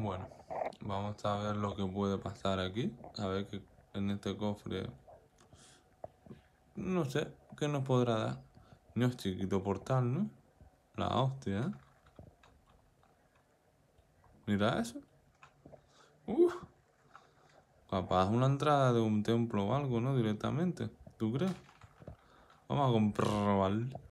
Bueno, vamos a ver lo que puede pasar aquí. A ver que en este cofre... No sé, ¿qué nos podrá dar? No es chiquito portal, ¿no? La hostia. Mira eso. Uf. Capaz una entrada de un templo o algo, ¿no? Directamente. ¿Tú crees? Vamos a comprobar.